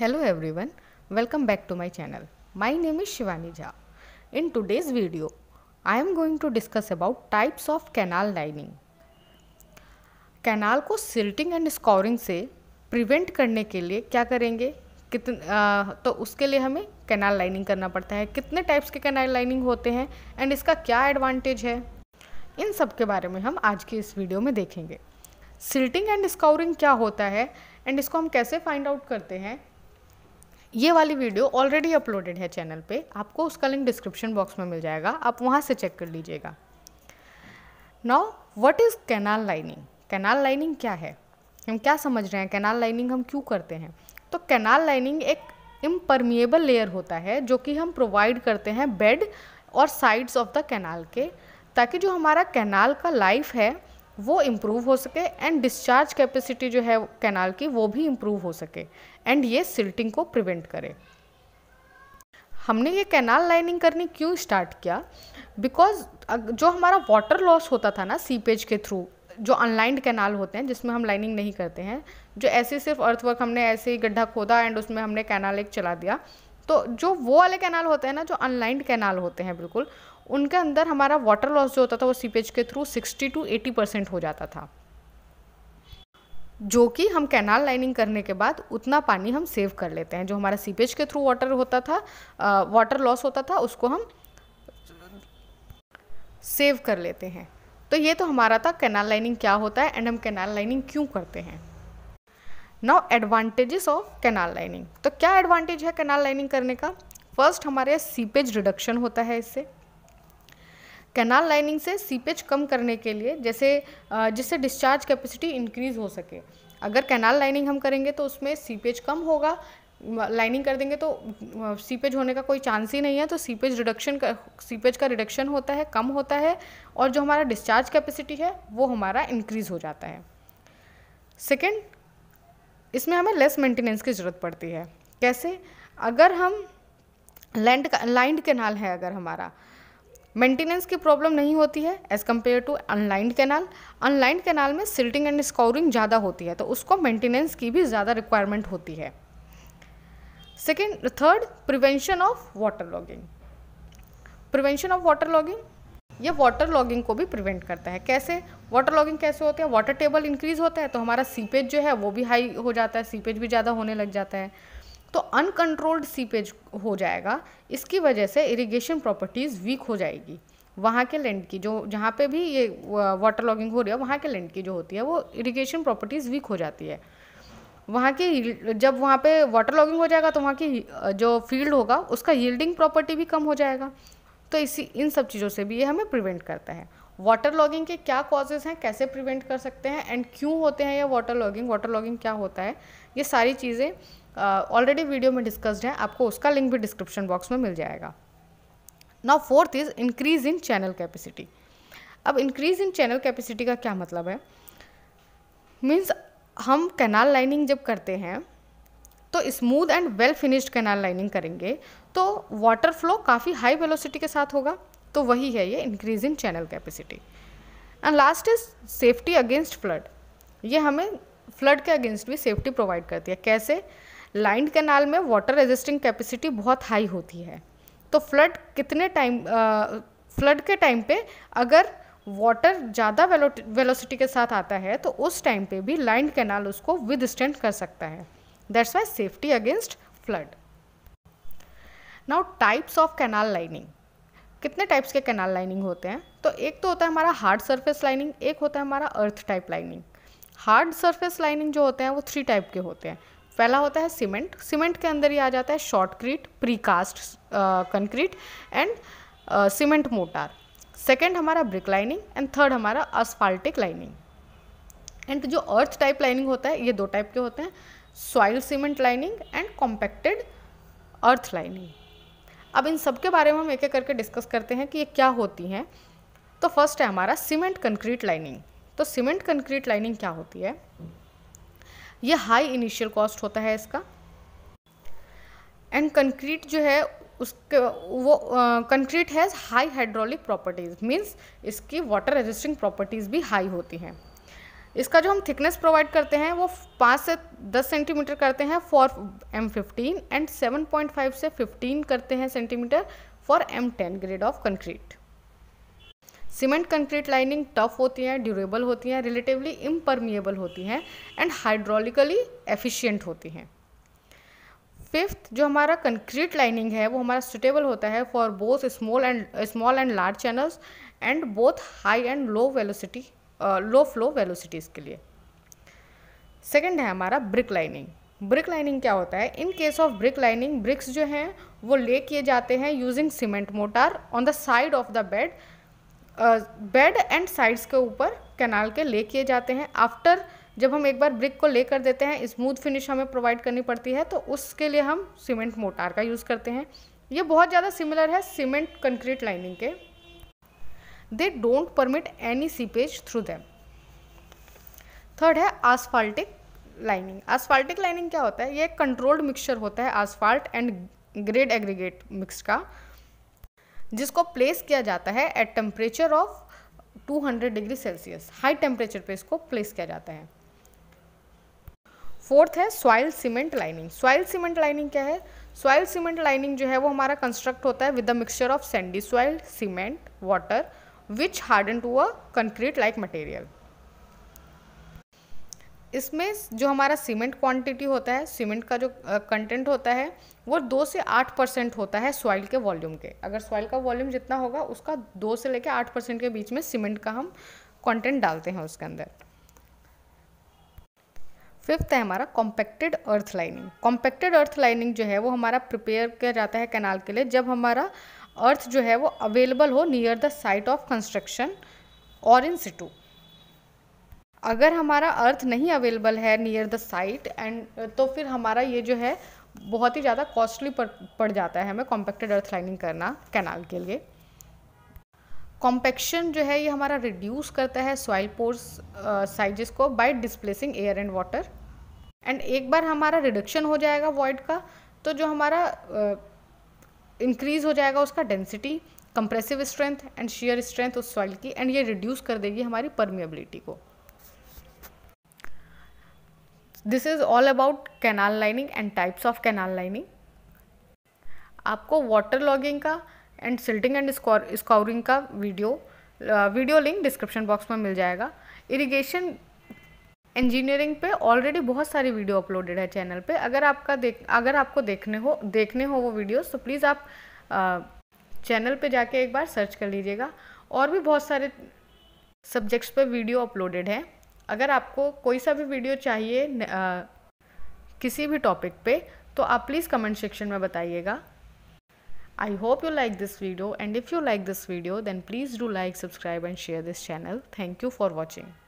Hello everyone, welcome back to my channel. My name is Shivani Jha. In today's video, I am going to discuss about types of canal lining. Canal को silting and scouring से prevent करने के लिए क्या करेंगे कितने तो उसके लिए हमें कैनाल लाइनिंग करना पड़ता है कितने टाइप्स के कैनाल लाइनिंग होते हैं एंड इसका क्या एडवांटेज है इन सब के बारे में हम आज की इस वीडियो में देखेंगे सिल्टिंग एंड स्कोरिंग क्या होता है एंड इसको हम कैसे फाइंड आउट करते हैं ये वाली वीडियो ऑलरेडी अपलोडेड है चैनल पे आपको उसका लिंक डिस्क्रिप्शन बॉक्स में मिल जाएगा आप वहाँ से चेक कर लीजिएगा now what is canal lining canal lining क्या है हम क्या समझ रहे हैं कैनाल लाइनिंग हम क्यों करते हैं तो कैनाल लाइनिंग एक इम्परमिएबल लेयर होता है जो कि हम प्रोवाइड करते हैं बेड और साइड्स ऑफ द कैनाल के ताकि जो हमारा कैनाल का लाइफ है वो इम्प्रूव हो सके एंड डिस्चार्ज कैपेसिटी जो है कैनाल की वो भी इम्प्रूव हो सके एंड ये सिल्टिंग को प्रिवेंट करे हमने ये कैनाल लाइनिंग करनी क्यों स्टार्ट किया बिकॉज जो हमारा वाटर लॉस होता था ना सीपेज के थ्रू जो अनलाइंड कैनाल होते हैं जिसमें हम लाइनिंग नहीं करते हैं जो ऐसे सिर्फ अर्थवर्क हमने ऐसे ही गड्ढा खोदा एंड उसमें हमने कैनाल एक चला दिया तो जो वो वाले कैनाल होते हैं ना जो अनलाइंड कैनाल होते हैं बिल्कुल उनके अंदर हमारा वाटर लॉस जो होता था वो सीपेज के थ्रू 60 टू 80 परसेंट हो जाता था जो कि हम कैनाल लाइनिंग करने के बाद उतना पानी हम सेव कर लेते हैं जो हमारा सीपेज के थ्रू वाटर होता था वाटर लॉस होता था उसको हम सेव कर लेते हैं तो ये तो हमारा था कैनाल लाइनिंग क्या होता है एंड हम कैनाल लाइनिंग क्यों करते हैं now advantages of canal lining तो क्या एडवांटेज है कैनाल लाइनिंग करने का फर्स्ट हमारे सीपेज रिडक्शन होता है इससे कैनाल लाइनिंग से सीपेज कम करने के लिए जैसे जिससे डिस्चार्ज कैपेसिटी इंक्रीज़ हो सके अगर कैनाल लाइनिंग हम करेंगे तो उसमें सीपेज कम होगा लाइनिंग कर देंगे तो सीपेज होने का कोई चांस ही नहीं है तो सीपेज रिडक्शन का सीपेज का रिडक्शन होता है कम होता है और जो हमारा डिस्चार्ज कैपेसिटी है वो हमारा इंक्रीज़ हो जाता है सेकेंड इसमें हमें लेस मेंटेनेंस की ज़रूरत पड़ती है कैसे अगर हम लैंड लाइंड कैनाल है अगर हमारा मेंटेनेंस की प्रॉब्लम नहीं होती है as compare to unlined canal unlined canal में सिल्टिंग एंड स्कोरिंग ज़्यादा होती है तो उसको मेंटेनेंस की भी ज़्यादा रिक्वायरमेंट होती है second third prevention of water logging prevention of water logging ये वाटर लॉगिंग को भी प्रिवेंट करता है कैसे वाटर लॉगिंग कैसे होते हैं वाटर टेबल इंक्रीज होता है तो हमारा सीपेज जो है वो भी हाई हो जाता है सीपेज भी ज़्यादा होने लग जाता है तो अनकंट्रोल्ड सीपेज हो जाएगा इसकी वजह से इरिगेशन प्रॉपर्टीज़ वीक हो जाएगी वहाँ के लैंड की जो जहाँ पे भी ये वाटर लॉगिंग हो रही है वहाँ के लैंड की जो होती है वो इरिगेशन प्रॉपर्टीज़ वीक हो जाती है वहाँ की जब वहाँ पे वाटर लॉगिंग हो जाएगा तो वहाँ की जो फील्ड होगा उसका यील्डिंग प्रॉपर्टी भी कम हो जाएगा तो इसी इन सब चीज़ों से भी ये हमें प्रिवेंट करता है वाटर लॉगिंग के क्या कॉजेज़ हैं कैसे प्रिवेंट कर सकते हैं एंड क्यों होते हैं ये वाटर लॉगिंग वाटर लॉगिंग क्या होता है ये सारी चीज़ें ऑलरेडी uh, वीडियो में डिस्कस्ड है आपको उसका लिंक भी डिस्क्रिप्शन बॉक्स में मिल जाएगा now fourth is increase in channel capacity अब इंक्रीज इन चैनल कैपेसिटी का क्या मतलब है मीन्स हम कैनाल लाइनिंग जब करते हैं तो smooth and well finished canal lining करेंगे तो वाटर फ्लो काफ़ी हाई वेलोसिटी के साथ होगा तो वही है ये increase in channel capacity and last is safety against flood ये हमें फ्लड के अगेंस्ट भी सेफ्टी प्रोवाइड करती है कैसे लाइंड कैनाल में वाटर रेजिस्टिंग कैपेसिटी बहुत हाई होती है तो फ्लड कितने टाइम फ्लड के टाइम पे अगर वाटर ज़्यादा वेलोसिटी के साथ आता है तो उस टाइम पे भी लाइंड कैनाल उसको विद कर सकता है that's why safety against flood now types of canal lining कितने टाइप्स के कैनाल लाइनिंग होते हैं तो एक तो होता है हमारा हार्ड सरफेस लाइनिंग एक होता है हमारा earth type lining hard surface lining जो होते हैं वो थ्री टाइप के होते हैं पहला होता है सीमेंट सीमेंट के अंदर ही आ जाता है shotcrete precast concrete and cement mortar second हमारा ब्रिक लाइनिंग एंड थर्ड हमारा अस्फाल्टिक लाइनिंग एंड जो अर्थ टाइप लाइनिंग होता है ये दो टाइप के होते हैं soil cement lining and compacted earth lining अब इन सब के बारे में हम एक एक करके डिस्कस करते हैं कि ये क्या होती हैं तो फर्स्ट है हमारा सीमेंट कंक्रीट लाइनिंग तो सीमेंट कंक्रीट लाइनिंग क्या होती है ये हाई इनिशियल कॉस्ट होता है इसका एंड कंक्रीट जो है उसके वो concrete has high hydraulic properties means इसकी वाटर रेजिस्टिंग प्रॉपर्टीज़ भी हाई होती हैं इसका जो हम थिकनेस प्रोवाइड करते हैं वो पाँच से दस सेंटीमीटर करते हैं for M fifteen and seven point five से फिफ्टीन करते हैं centimetre for M ten grade of concrete cement concrete lining tough होती हैं ड्यूरेबल होती हैं रिलेटिवली इम्परमिएबल होती हैं एंड हाइड्रोलिकली एफिशिएंट होती हैं फिफ्थ जो हमारा कंक्रीट लाइनिंग है वो हमारा सुटेबल होता है for both small and small and large channels and both high and low velocity low flow velocities के लिए सेकेंड है हमारा ब्रिक लाइनिंग ब्रिक लाइनिंग क्या होता है in case of brick lining bricks जो हैं वो ले किए जाते हैं using cement mortar on the side of the bed bed and sides के ऊपर कैनाल के ले किए जाते हैं आफ्टर जब हम एक बार ब्रिक को ले कर देते हैं स्मूथ फिनिश हमें प्रोवाइड करनी पड़ती है तो उसके लिए हम सीमेंट मोटार का यूज़ करते हैं ये बहुत ज़्यादा सिमिलर है सीमेंट कंक्रीट लाइनिंग के they don't permit any seepage through them third है आसफाल्टिक लाइनिंग आसफाल्टिक लाइनिंग क्या होता है ये एक कंट्रोल्ड मिक्सचर होता है asphalt and grade aggregate mix का जिसको प्लेस किया जाता है at temperature of 200 degree Celsius high temperature पे इसको प्लेस किया जाता है फोर्थ है soil cement lining soil cement lining क्या है सॉइल सीमेंट लाइनिंग जो है वो हमारा कंस्ट्रक्ट होता है with the mixture of sandy soil cement water which harden to a concrete like material इसमें जो हमारा सीमेंट क्वांटिटी होता है सीमेंट का जो कंटेंट होता है वो दो से आठ परसेंट होता है सॉइल के वॉल्यूम के अगर सॉइल का वॉल्यूम जितना होगा उसका दो से लेकर आठ परसेंट के बीच में सीमेंट का हम कंटेंट डालते हैं उसके अंदर फिफ्थ है हमारा compacted earth lining compacted earth lining जो है वो हमारा प्रिपेयर किया जाता है कैनाल के लिए जब हमारा अर्थ जो है वो अवेलेबल हो near the site of construction और इन सिटू अगर हमारा अर्थ नहीं अवेलेबल है नियर द साइट एंड तो फिर हमारा ये जो है बहुत ही ज़्यादा कॉस्टली पड़ जाता है हमें कॉम्पैक्टेड अर्थ लाइनिंग करना कैनाल के लिए कॉम्पैक्शन जो है ये हमारा रिड्यूस करता है सॉइल पोर्स साइजेस को by displacing air and water and एक बार हमारा रिडक्शन हो जाएगा वॉइड का तो जो हमारा इंक्रीज़ uh, हो जाएगा उसका density compressive strength and shear strength उस सॉइल की एंड ये रिड्यूस कर देगी हमारी परमिएबिलिटी को this is all about canal lining and types of canal lining आपको वाटर लॉगिंग का एंड सिल्टिंग एंड स्कॉरिंग का video video link description box में मिल जाएगा इरिगेशन इंजीनियरिंग पे ऑलरेडी बहुत सारी वीडियो अपलोडेड है चैनल पे अगर आपका देख अगर आपको देखने हो देखने हो वो वीडियोस तो प्लीज़ आप आ, uh, चैनल पे जाके एक बार सर्च कर लीजिएगा और भी बहुत सारे सब्जेक्ट्स पे वीडियो अपलोडेड है अगर आपको कोई सा भी वीडियो चाहिए न, आ, किसी भी टॉपिक पे तो आप प्लीज़ कमेंट सेक्शन में बताइएगा I hope you like this video and if you like this video then please do like subscribe and share this channel thank you for watching